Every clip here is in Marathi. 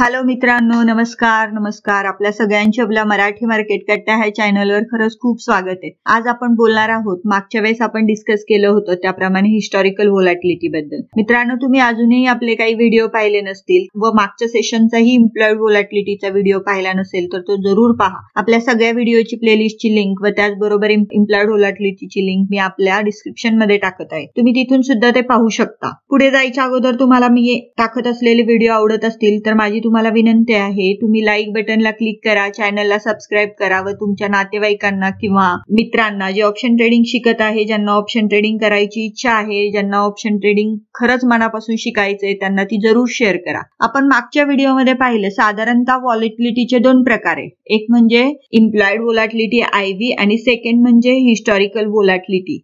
हॅलो मित्रांनो नमस्कार नमस्कार आपल्या सगळ्यांची आपल्या मराठी मार्केट कट्ट्या ह्या चॅनलवर खरंच खूप स्वागत आहे आज आपण बोलणार आहोत मागच्या वेळेस आपण डिस्कस केलं होतं त्याप्रमाणे हिस्टॉरिकल व्होलॅटिलिटी बद्दल मित्रांनो तुम्ही अजूनही आपले काही व्हिडिओ पाहिले नसतील व मागच्या सेशनचाही इम्प्लॉईड व्होलॅटिलिटीचा व्हिडिओ पाहिला नसेल तर तो जरूर पहा आपल्या सगळ्या व्हिडिओची प्लेलिस्टची लिंक व त्याचबरोबर इम्प्लॉईड व्होलॅटिलिटीची लिंक मी आपल्या डिस्क्रिप्शन मध्ये टाकत आहे तुम्ही तिथून सुद्धा ते पाहू शकता पुढे जायच्या अगोदर तुम्हाला मी टाकत असलेले व्हिडिओ आवडत असतील तर माझी तुम्हाला विनंती आहे तुम्ही लाईक बटनला क्लिक करा चॅनलला सबस्क्राईब करा व तुमच्या नातेवाईकांना किंवा मित्रांना जे ऑप्शन ट्रेडिंग शिकत आहे ज्यांना ऑप्शन ट्रेडिंग करायची इच्छा आहे ज्यांना ऑप्शन ट्रेडिंग खरंच मनापासून शिकायचंय त्यांना ती जरूर शेअर करा आपण मागच्या व्हिडिओमध्ये पाहिलं साधारणतः व्हॉलेटिलिटीचे दोन प्रकार आहे एक म्हणजे इम्प्लॉइड आय व्ही आणि सेकंड म्हणजे हिस्टॉरिकल व्होलॅटिलिटी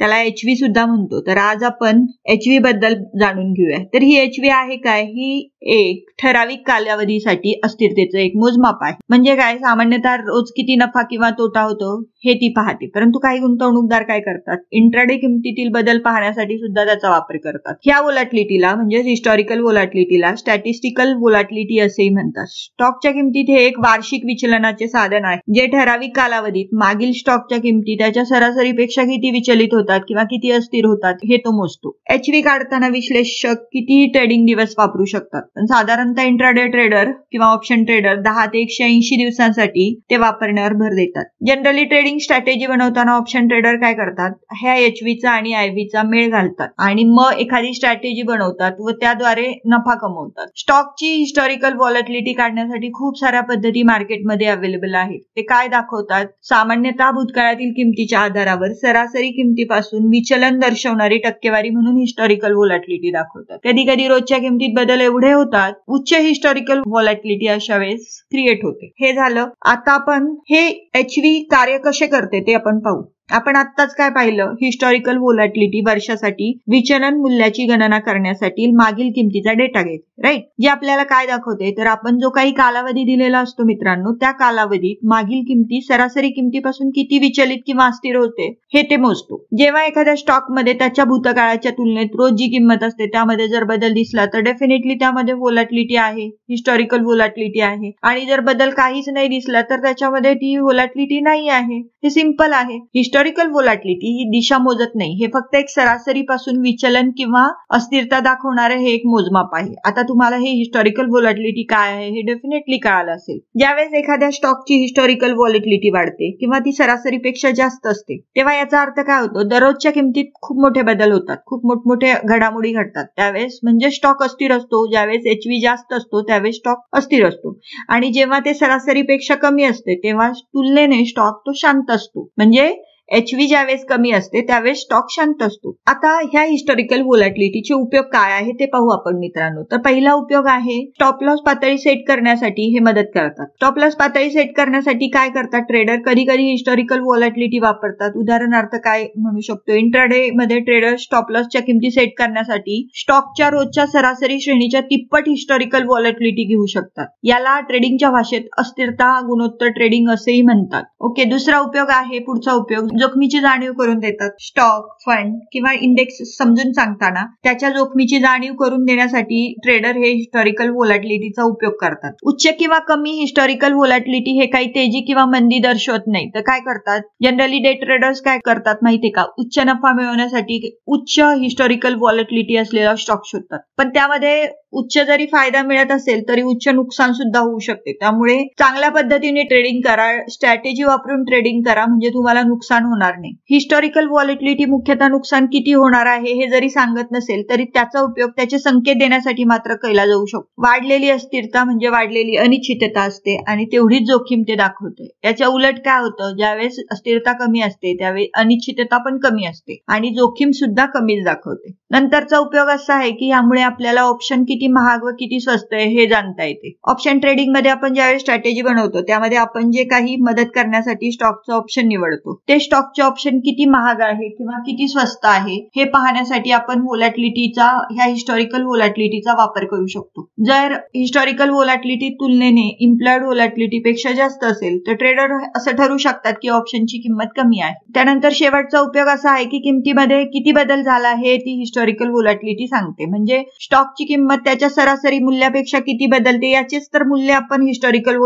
त्याला व्ही सुद्धा म्हणतो तर आज आपण व्ही बद्दल जाणून घेऊया तर ही व्ही आहे काय ही एक ठराविक कालावधीसाठी अस्थिरतेचं एक मोजमाप आहे म्हणजे काय सामान्यतः रोज किती नफा किंवा तोटा होतो हे ती पाहते परंतु काही गुंतवणूकदार काय करतात इंट्राडे किमतीतील बदल पाहण्यासाठी सुद्धा त्याचा वापर करतात ह्या वोलाटलिटीला म्हणजे हिस्टॉरिकल वोलाटलिटीला स्टॅटिस्टिकल वोलाटलिटी असेही म्हणतात स्टॉकच्या किमतीत हे एक वार्षिक विचलनाचे साधन आहे जे ठराविक कालावधीत मागील स्टॉकच्या किमती त्याच्या सरासरीपेक्षा किती विचलित होतात किंवा किती अस्थिर होतात हे तो मोजतो एचवी काढताना विश्लेषक कितीही ट्रेडिंग दिवस वापरू शकतात साधारणतः इंट्राडे ट्रेडर किंवा ऑप्शन ट्रेडर दहा ते एकशे ऐंशी दिवसांसाठी ते वापरण्यावर भर देतात जनरली ट्रेडिंग स्ट्रॅटेजी बनवताना ऑप्शन ट्रेडर काय करतात ह्या चा आणि चा मेळ घालतात आणि मग एखादी स्ट्रॅटेजी बनवतात व त्याद्वारे नफा कमवतात स्टॉकची हिस्टॉरिकल व्हॉलेटिलिटी काढण्यासाठी खूप साऱ्या पद्धती मार्केटमध्ये अवेलेबल आहेत ते काय दाखवतात सामान्यतः भूतकाळातील किमतीच्या आधारावर सरासरी किमतीपासून विचलन दर्शवणारी टक्केवारी म्हणून हिस्टॉरिकल व्हॉलेटिलिटी दाखवतात कधी कधी रोजच्या किमतीत बदल एवढे होतात उच्च हिस्टॉरिकल व्हॉलॅटिलिटी अशा वेळेस क्रिएट होते हे झालं आता आपण हे एच व्ही कार्य कसे करते ते आपण पाहू आपण आत्ताच काय पाहिलं हिस्टॉरिकल व्होलॅटिलिटी वर्षासाठी विचलन मूल्याची गणना करण्यासाठी मागील किमतीचा डेटा घेत राईट जे आपल्याला काय दाखवते तर आपण जो काही कालावधी दिलेला असतो मित्रांनो त्या कालावधीत मागील किमती सरासरी किमतीपासून किती विचलित किंवा अस्थिर होते हे ते मोजतो जेव्हा एखाद्या स्टॉक मध्ये त्याच्या भूतकाळाच्या तुलनेत रोज जी किंमत असते त्यामध्ये जर बदल दिसला तर डेफिनेटली त्यामध्ये व्होलॅटिलिटी आहे हिस्टॉरिकल वोलॅटिलिटी आहे आणि जर बदल काहीच नाही दिसला तर त्याच्यामध्ये ती व्होलॅटिलिटी नाही आहे हे सिम्पल आहे हिस्टॉ हिस्टॉरिकल व्होलॅटिलिटी ही दिशा मोजत नाही हे फक्त एक सरासरीपासून विचलन किंवा अस्थिरता दाखवणारे हे एक मोजमाप आहे आता तुम्हाला हे हिस्टॉरिकल व्होलॅटिलिटी काय आहे हे डेफिनेटली कळालं असेल ज्यावेळेस एखाद्या स्टॉकची हिस्टॉरिकल वॉलिटिलिटी वाढते किंवा ती सरासरीपेक्षा जास्त असते तेव्हा याचा अर्थ काय होतो दररोजच्या किमतीत खूप मोठे बदल होतात खूप मोठमोठे घडामोडी घडतात त्यावेळेस म्हणजे स्टॉक अस्थिर असतो ज्यावेळेस एचवी जास्त असतो त्यावेळेस स्टॉक अस्थिर असतो आणि जेव्हा ते सरासरीपेक्षा कमी असते तेव्हा तुलनेने स्टॉक तो शांत असतो म्हणजे एचव्ही ज्यावेळेस कमी असते त्यावेळेस स्टॉक शांत असतो आता ह्या हिस्टॉरिकल वोलॅटिलिटीचे उपयोग काय आहे ते पाहू आपण मित्रांनो तर पहिला उपयोग आहे स्टॉप लॉस पातळी सेट करण्यासाठी हे मदत करतात स्टॉप लॉस पातळी सेट करण्यासाठी काय करतात ट्रेडर कधी कधी हिस्टॉरिकल व्होलॅटिलिटी वापरतात उदाहरणार्थ काय म्हणू शकतो इंट्राडे मध्ये ट्रेडर स्टॉप लॉसच्या किमती सेट करण्यासाठी स्टॉकच्या रोजच्या सरासरी श्रेणीच्या तिप्पट हिस्टॉरिकल व्हॉलेटिलिटी घेऊ शकतात याला ट्रेडिंगच्या भाषेत अस्थिरता गुणोत्तर ट्रेडिंग असेही म्हणतात ओके दुसरा उपयोग आहे पुढचा उपयोग जोखमीची जाणीव करून देतात स्टॉक फंड किंवा इंडेक्स समजून सांगताना त्याच्या जोखमीची जाणीव करून देण्यासाठी ट्रेडर हे हिस्टॉरिकल व्होलॅटिलिटीचा उपयोग करतात उच्च किंवा कमी हिस्टॉरिकल व्होलॅटिलिटी हे काही तेजी किंवा मंदी दर्शवत नाही तर काय करतात जनरली डे ट्रेडर्स काय करतात माहितीये का उच्च नफा मिळवण्यासाठी उच्च हिस्टॉरिकल व्हॉलेटिलिटी असलेला स्टॉक शोधतात पण त्यामध्ये उच्च जरी फायदा मिळत असेल तरी उच्च नुकसान सुद्धा होऊ शकते त्यामुळे चांगल्या पद्धतीने ट्रेडिंग करा स्ट्रॅटेजी वापरून ट्रेडिंग करा म्हणजे तुम्हाला नुकसान होणार नाही हिस्टॉरिकल व्हॉलिटिलिटी मुख्यतः नुकसान किती होणार आहे हे जरी सांगत नसेल तरी त्याचा उपयोग त्याचे संकेत देण्यासाठी मात्र केला जाऊ शकतो वाढलेली अस्थिरता म्हणजे वाढलेली अनिश्चितता असते आणि तेवढीच जोखीम ते दाखवते याच्या उलट काय होतं ज्यावेळेस अस्थिरता कमी असते त्यावेळी अनिश्चितता पण कमी असते आणि जोखीम सुद्धा कमीच दाखवते नंतरचा उपयोग असा आहे की यामुळे आपल्याला ऑप्शन किती महाग व किती स्वस्त आहे हे जाणता येते ऑप्शन ट्रेडिंग मध्ये आपण ज्यावेळेस स्ट्रॅटेजी बनवतो त्यामध्ये आपण जे काही मदत करण्यासाठी स्टॉकचं ऑप्शन निवडतो ते स्टॉक स्टॉकचे ऑप्शन किती महाग आहे किंवा किती स्वस्त आहे हे पाहण्यासाठी आपण व्होलॅटिलिटीचा ह्या हिस्टॉरिकल व्होलॅटिलिटीचा वापर करू शकतो जर हिस्टॉरिकल व्होलॅटिलिटी तुलनेने इम्प्लॉइड व्होलॅटिलिटी पेक्षा जास्त असेल तर ट्रेडर असं ठरवू शकतात की ऑप्शनची किंमत कमी आहे त्यानंतर शेवटचा उपयोग असा आहे की किमतीमध्ये किती बदल झाला आहे ती हिस्टॉरिकल व्होलॅटिलिटी सांगते म्हणजे स्टॉकची किंमत त्याच्या सरासरी मूल्यापेक्षा किती बदलते याचेच तर मूल्य आपण हिस्टॉरिकल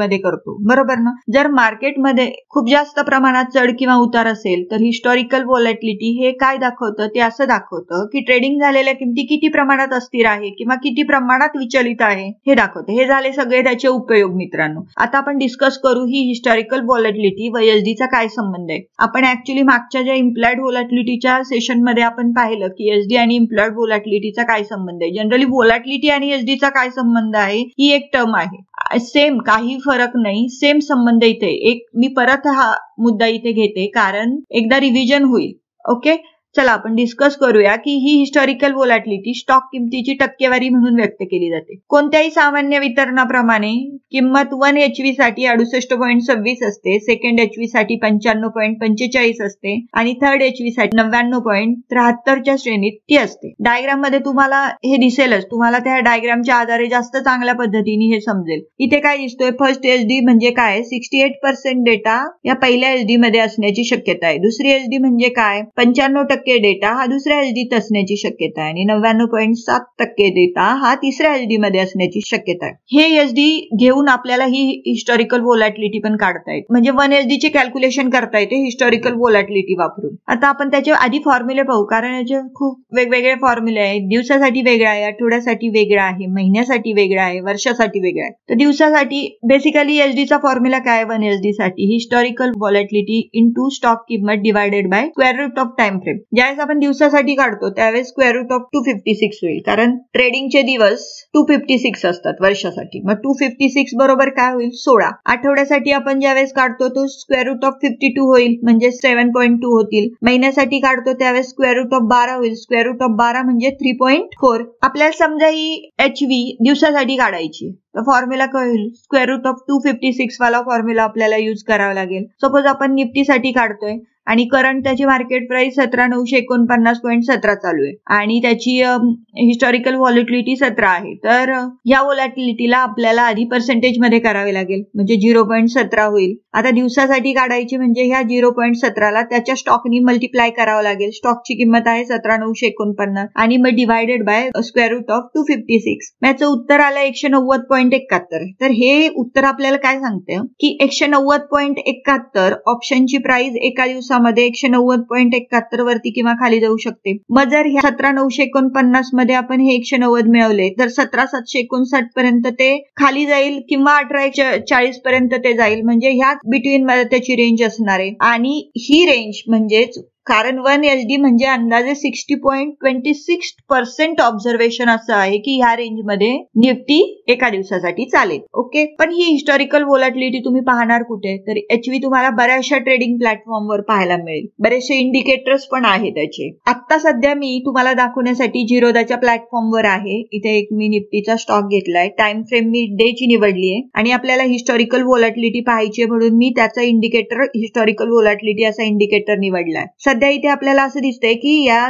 मध्ये करतो बरोबर ना जर मार्केटमध्ये खूप जास्त प्रमाणात चढ किंवा किंवा उतार असेल तर हिस्टॉरिकल वॉलेटिलिटी हे काय दाखवतं ते असं दाखवतं की ट्रेडिंग झालेल्या किमती किती प्रमाणात अस्थिर आहे किंवा किती प्रमाणात विचलित आहे हे दाखवतं हे झाले सगळे त्याचे उपयोग मित्रांनो आता आपण डिस्कस करू ही हिस्टॉरिकल वॉलेटिलिटी व एसडीचा काय संबंध आहे आपण ऍक्च्युली मागच्या ज्या इम्प्लॉयड सेशन सेशनमध्ये आपण पाहिलं की एसडी आणि इम्प्लॉइड व्हॉलॅटिलिटीचा काय संबंध आहे जनरली व्होलॅटिलिटी आणि एसडीचा काय संबंध आहे ही एक टर्म आहे सेम काही फरक नाही सेम संबंध इथे एक मी परत हा मुद्दा इथे घेते कारण एकदा रिव्हिजन होईल ओके चला आपण डिस्कस करूया की ही हिस्टॉरिकल वोलॅटिलिटी स्टॉक किमतीची टक्केवारी म्हणून व्यक्त केली जाते कोणत्याही सामान्य वितरणाप्रमाणे किंमत वन एच व्ही साठी अडुसष्ट पॉईंट सव्वीस असते सेकंड एच व्ही साठी पंच्याण्णव पॉईंट पंचेचाळीस असते आणि थर्ड एच व्ही साठी नव्याण्णव पॉईंट त्र्याहत्तरच्या श्रेणीत ती असते डायग्राम मध्ये तुम्हाला हे दिसेलच तुम्हाला त्या डायग्रामच्या आधारे जास्त चांगल्या पद्धतीने हे समजेल इथे काय दिसतोय फर्स्ट एच डी म्हणजे काय सिक्स्टी एट पर्सेंट डेटा या पहिल्या एच डी मध्ये असण्याची शक्यता आहे दुसरी एच डी म्हणजे काय पंच्याण्णव टक्के डेटा हा दुसऱ्या एलडीत असण्याची शक्यता आहे आणि नव्याण्णव पॉईंट सात टक्के डेटा हा तिसऱ्या एलडी मध्ये असण्याची शक्यता आहे हे डी घेऊन आपल्याला ही हिस्टॉरिकल व्होलॅटिलिटी पण काढता येते म्हणजे वन चे कॅल्क्युलेशन करता येते हिस्टॉरिकल व्होलॅटिलिटी वापरून आता आपण त्याचे आधी फॉर्म्युले पाहू कारण याचे खूप वेगवेगळे फॉर्म्युले आहेत दिवसासाठी वेगळा आहे आठवड्यासाठी वेगळा आहे महिन्यासाठी वेगळा आहे वर्षासाठी वेगळा आहे तर दिवसासाठी बेसिकली चा फॉर्म्युला काय वन एसडी साठी historical volatility into stock किंमत divided by square root of time frame ज्यावेळेस आपण दिवसासाठी काढतो त्यावेळेस square root of two fifty six होईल कारण ट्रेडिंगचे दिवस टू फिफ्टी सिक्स असतात वर्षासाठी मग टू फिफ्टी सिक्स बरोबर काय होईल सोळा आठवड्यासाठी आपण ज्यावेळेस काढतो तो square root of fifty two होईल म्हणजे सेव्हन पॉईंट टू होतील महिन्यासाठी काढतो त्यावेळेस स्क्वेअर रूट ऑफ बारा होईल स्क्वेअर रूट ऑफ बारा म्हणजे थ्री पॉईंट फोर आपल्याला समजा ही एच व्ही दिवसासाठी काढायची तर फॉर्म्युला काय होईल square root of two fifty six वाला फॉर्म्युला आपल्याला युज करावा लागेल सपोज आपण निफ्टीसाठी काढतोय आणि करंट त्याची मार्केट प्राइस सतरा नऊशे एकोणपन्नास पॉईंट सतरा चालू आहे आणि त्याची हिस्टॉरिकल व्हॉलिटिलिटी सतरा आहे तर या व्हॉलिटिलिटीला आपल्याला आधी पर्सेंटेज मध्ये करावे लागेल म्हणजे झिरो पॉईंट सतरा होईल आता दिवसासाठी काढायची म्हणजे ह्या झिरो पॉईंट सतराला त्याच्या स्टॉकनी मल्टिप्लाय करावं लागेल स्टॉकची किंमत आहे सतरा नऊशे एकोणपन्नास आणि मग divided by square root of two fifty six याचं उत्तर आलं एकशे नव्वद पॉईंट एकाहत्तर तर हे उत्तर आपल्याला काय सांगतं की एकशे नव्वद पॉईंट एकाहत्तर ऑप्शनची प्राइस एका दिवसात दिवसामध्ये एकशे नव्वद पॉईंट एकाहत्तर वरती किंवा खाली जाऊ शकते मग जर ह्या सतरा नऊशे एकोणपन्नास मध्ये आपण हे एकशे नव्वद मिळवले तर सतरा सातशे एकोणसाठ पर्यंत ते खाली जाईल किंवा अठरा एकशे चाळीस पर्यंत ते जाईल म्हणजे ह्याच बिटवीन मध्ये त्याची रेंज असणार आहे आणि ही रेंज म्हणजेच कारण वन एल डी म्हणजे अंदाजे sixty point twenty six percent observation असं आहे की ह्या रेंजमध्ये निफ्टी एका दिवसासाठी चालेल ओके पण ही हिस्टॉरिकल व्होलॅटिलिटी तुम्ही पाहणार कुठे तर एचवी तुम्हाला बऱ्याचशा ट्रेडिंग प्लॅटफॉर्मवर पाहायला मिळेल बरेचसे इंडिकेटर्स पण आहेत त्याचे आता सध्या मी तुम्हाला दाखवण्यासाठी झिरोदाच्या प्लॅटफॉर्मवर आहे इथे एक मी निफ्टीचा स्टॉक घेतलाय टाइम फ्रेम मी ची निवडली आहे आणि आपल्याला हिस्टॉरिकल व्होलॅटिलिटी पाहायची म्हणून मी त्याचा इंडिकेटर हिस्टॉरिकल व्होलॅटिलिटी असा इंडिकेटर निवडलाय सध्या इथे आपल्याला असं दिसतंय की या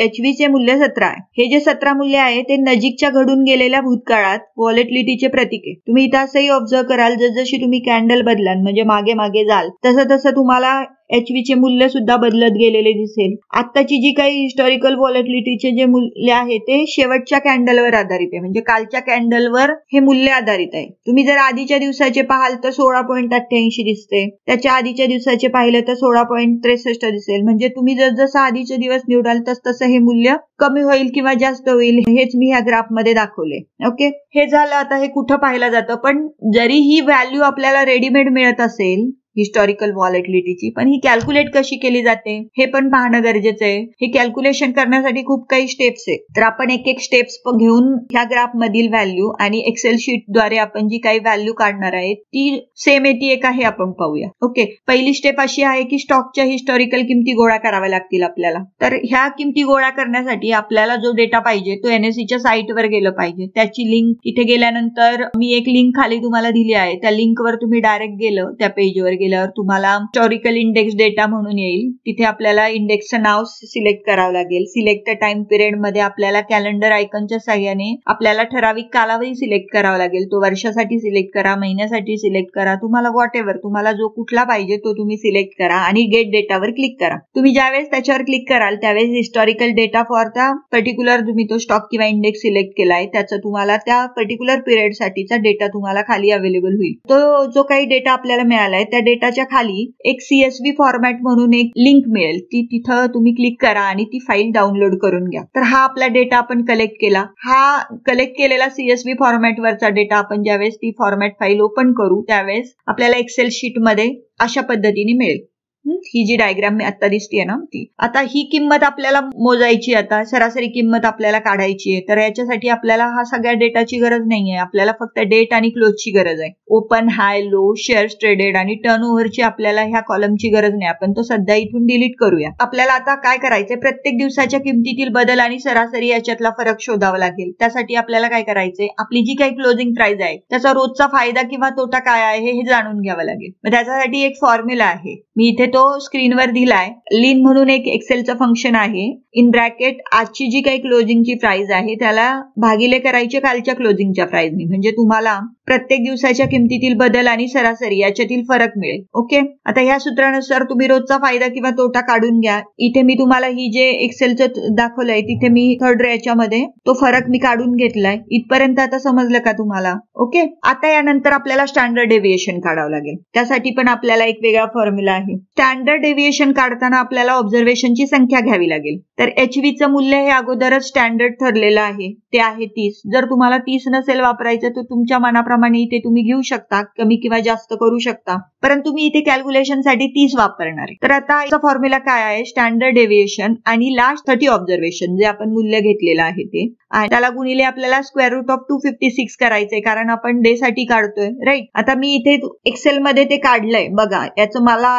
एच चे मूल्य सतरा आहे हे जे सतरा मूल्य आहे ते नजीकच्या घडून गेलेल्या भूतकाळात वॉलेटलिटीचे प्रतीक आहे तुम्ही इथं असंही ऑब्झर्व कराल जसजशी तुम्ही कॅन्डल बदलाल म्हणजे मागे मागे जाल तसं तसं तुम्हाला एच चे मूल्य सुद्धा बदलत गेलेले दिसेल आताची जी काही हिस्टॉरिकल व्हॉलेटिलिटीचे जे मूल्य आहे ते शेवटच्या कॅन्डलवर आधारित आहे म्हणजे कालच्या कॅन्डलवर हे मूल्य आधारित आहे तुम्ही जर आधीच्या दिवसाचे पाहाल तर सोळा पॉईंट अठ्ठ्याऐंशी दिसते त्याच्या आधीच्या दिवसाचे पाहिले तर सोळा पॉईंट त्रेसष्ट दिसेल म्हणजे तुम्ही जर जसं आधीचे दिवस निवडाल तस तसं हे मूल्य कमी होईल किंवा जास्त होईल हेच मी ह्या ग्राफमध्ये दाखवले ओके हे झालं आता हे कुठं पाहिलं जातं पण जरी ही व्हॅल्यू आपल्याला रेडीमेड मिळत असेल हिस्टॉरिकल व्हॉलेटिलिटीची पण ही कॅल्क्युलेट कशी केली जाते हे पण पाहणं गरजेचं आहे हे कॅल्क्युलेशन करण्यासाठी खूप काही स्टेप्स आहेत तर आपण एक एक स्टेप्स घेऊन ह्या ग्राफ मधील व्हॅल्यू आणि एक्सेल शीटद्वारे आपण जी काही व्हॅल्यू काढणार आहे ती सेम ती एक आहे आपण पाहूया ओके पहिली स्टेप अशी आहे की स्टॉकच्या हिस्टॉरिकल किमती गोळा कराव्या लागतील आपल्याला तर ह्या किमती गोळा करण्यासाठी आपल्याला जो डेटा पाहिजे तो एनएससीच्या e साईटवर गेलं पाहिजे त्याची लिंक इथे गेल्यानंतर मी एक लिंक खाली तुम्हाला दिली आहे त्या लिंकवर तुम्ही डायरेक्ट गेलं त्या पेजवर गेल्यावर तुम्हाला हिस्टॉरिकल इंडेक्स डेटा म्हणून येईल तिथे आपल्याला इंडेक्सचं नाव सिलेक्ट करावं लागेल सिलेक्ट टाइम पिरियड मध्ये आपल्याला कॅलेंडर आयकनच्या सहाय्याने आपल्याला ठराविक कालावधी सिलेक्ट करावा लागेल तो वर्षासाठी सिलेक्ट करा महिन्यासाठी सिलेक्ट करा तुम्हाला व्हॉट एव्हर तुम्हाला जो कुठला पाहिजे तो तुम्ही सिलेक्ट करा आणि गेट डेटावर क्लिक करा तुम्ही ज्यावेळेस त्याच्यावर क्लिक कराल त्यावेळेस historical data for the particular तुम्ही तो स्टॉक किंवा इंडेक्स सिलेक्ट केलाय त्याचा तुम्हाला त्या पर्टिक्युलर साठीचा डेटा तुम्हाला खाली अवेलेबल होईल तो जो काही डेटा आपल्याला मिळालाय त्या डेटाच्या खाली एक सीएसव्ही फॉर्मॅट म्हणून एक लिंक मिळेल ती तिथं तुम्ही क्लिक करा आणि ती फाईल डाउनलोड करून घ्या तर हा आपला डेटा आपण कलेक्ट केला हा कलेक्ट केलेला सीएसव्ही फॉर्मॅटवरचा डेटा आपण ज्यावेळेस ती फॉर्मॅट फाईल ओपन करू त्यावेळेस आपल्याला एक्सेल शीटमध्ये अशा पद्धतीने मिळेल ही जी डायग्राम मी आता दिसतीये ना ती आता ही किंमत आपल्याला मोजायची आता सरासरी किंमत आपल्याला काढायची आहे तर याच्यासाठी आपल्याला हा सगळ्या डेटाची गरज नाहीये आपल्याला फक्त डेट आणि क्लोजची गरज आहे open high low shares traded आणि टर्न ओव्हरची आपल्याला ह्या कॉलमची गरज नाही आपण तो सध्या इथून डिलीट करूया आपल्याला आता काय करायचंय प्रत्येक दिवसाच्या किमतीतील बदल आणि सरासरी याच्यातला फरक शोधावा लागेल त्यासाठी आपल्याला काय करायचंय आपली जी काही क्लोजिंग प्राइस आहे त्याचा रोजचा फायदा किंवा तोटा काय आहे हे जाणून घ्यावं लागेल मग त्याच्यासाठी एक फॉर्म्युला आहे मी इथे तो स्क्रीनवर दिलाय लीन म्हणून एक एक्सेलचं फंक्शन आहे इन ब्रॅकेट आजची जी काही क्लोजिंगची प्राइस आहे त्याला भागिले करायचे कालच्या क्लोजिंगच्या प्राइसनी म्हणजे तुम्हाला प्रत्येक दिवसाच्या किमतीतील बदल आणि सरासरी याच्यातील फरक मिळेल ओके आता ह्या सूत्रानुसार तुम्ही रोजचा फायदा किंवा तोटा काढून घ्या इथे मी तुम्हाला ही जे एक्सेलचं दाखवलंय तिथे मी थर्ड याच्यामध्ये तो फरक मी काढून घेतलाय इथपर्यंत आता समजलं का तुम्हाला ओके आता यानंतर आपल्याला स्टँडर्ड डेव्हिएशन काढावं लागेल त्यासाठी पण आपल्याला एक वेगळा फॉर्म्युला आहे स्टँडर्ड डेव्हिएशन काढताना आपल्याला ऑब्झर्वेशनची संख्या घ्यावी लागेल तर एच च मूल्य हे अगोदरच स्टँडर्ड ठरलेलं आहे ते आहे तीस जर तुम्हाला तीस नसेल वापरायचं तर तुमच्या मनाप्रमाणे त्याप्रमाणे ते तुम्ही घेऊ शकता कमी किंवा जास्त करू शकता परंतु मी इथे कॅल्क्युलेशनसाठी तीस वापरणार आहे तर आता याचा फॉर्म्युला काय आहे स्टँडर्ड डेव्हिएशन आणि लास्ट थर्टी ऑब्झर्वेशन जे आपण मूल्य घेतलेलं आहे ते आणि त्याला गुणिले आपल्याला square root of two fifty six करायचंय कारण आपण डे साठी काढतोय राईट आता मी इथे एक्सेल मध्ये ते काढलंय बघा याचं मला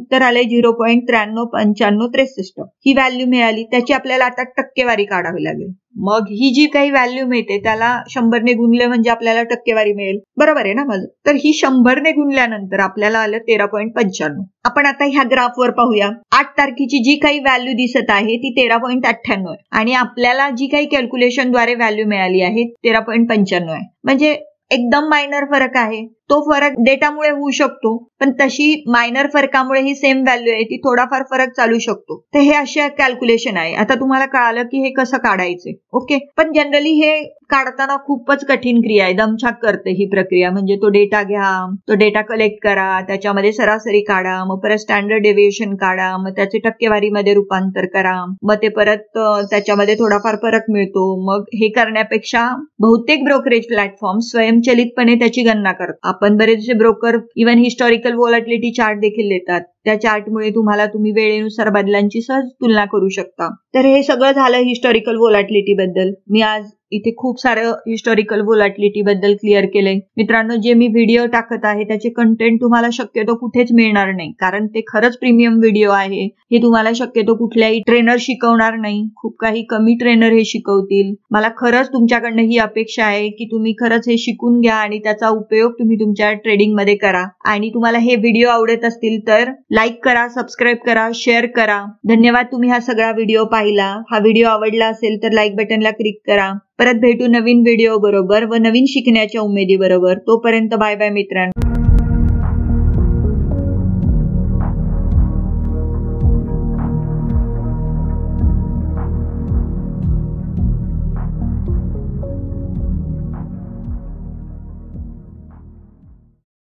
उत्तर आलंय झिरो पॉईंट त्र्याण्णव पंच्याण्णव त्रेसष्ट ही व्हॅल्यू मिळाली त्याची आपल्याला आता टक्केवारी काढावी लागेल मग ही जी काही व्हॅल्यू मिळते त्याला शंभरने गुणले म्हणजे आपल्याला टक्केवारी मिळेल बरोबर आहे ना माझं तर ही शंभरने गुणल्यानंतर आपल्याला आपल्याला आलं तेरा पॉईंट पंच्याण्णव आपण आता ह्या ग्राफवर पाहूया आठ तारखेची जी काही व्हॅल्यू दिसत आहे ती तेरा पॉईंट अठ्ठ्याण्णव आहे आणि आपल्याला जी काही कॅल्क्युलेशनद्वारे व्हॅल्यू मिळाली आहे तेरा पॉईंट पंच्याण्णव आहे म्हणजे एकदम मायनर फरक आहे तो फरक डेटामुळे होऊ शकतो पण तशी मायनर फरकामुळे ही सेम व्हॅल्यू आहे ती थोडाफार फरक चालू शकतो तर हे असे कॅल्क्युलेशन आहे आता तुम्हाला कळालं की हे कसं काढायचे ओके पण जनरली हे काढताना खूपच कठीण क्रिया आहे दमछाक करते ही प्रक्रिया म्हणजे तो डेटा घ्या तो डेटा कलेक्ट करा त्याच्यामध्ये सरासरी काढा मग परत स्टँडर्ड डेव्हिएशन काढा मग त्याचे टक्केवारीमध्ये रूपांतर करा मग ते परत त्याच्यामध्ये थोडाफार फरक मिळतो मग हे करण्यापेक्षा बहुतेक ब्रोकरेज प्लॅटफॉर्म स्वयंचलितपणे त्याची गणना करतात आपण बरेचसे broker even historical volatility chart देखील देतात त्या मुळे तुम्हाला तुम्ही वेळेनुसार बदलांची सहज तुलना करू शकता तर हे सगळं झालं हिस्टॉरिकल वोलाटिलिटी बद्दल मी आज इथे खूप सारं हिस्टॉरिकल वोलाटिलिटी बद्दल क्लिअर केलंय मित्रांनो जे मी व्हिडिओ टाकत आहे त्याचे कंटेंट तुम्हाला शक्यतो कुठेच मिळणार नाही कारण ते खरंच प्रीमियम व्हिडिओ आहे हे तुम्हाला शक्यतो कुठल्याही ट्रेनर शिकवणार नाही खूप काही कमी ट्रेनर हे शिकवतील मला खरंच तुमच्याकडनं ही अपेक्षा आहे की तुम्ही खरंच हे शिकून घ्या आणि त्याचा उपयोग तुम्ही तुमच्या ट्रेडिंग मध्ये करा आणि तुम्हाला हे व्हिडिओ आवडत असतील तर लाईक करा सबस्क्राईब करा शेअर करा धन्यवाद तुम्ही हा सगळा व्हिडिओ पाहिला हा व्हिडिओ आवडला असेल तर लाईक बटनला क्लिक करा परत भेटू नवीन व्हिडिओ बरोबर व नवीन शिकण्याच्या उमेदी बरोबर तोपर्यंत बाय बाय मित्रांनो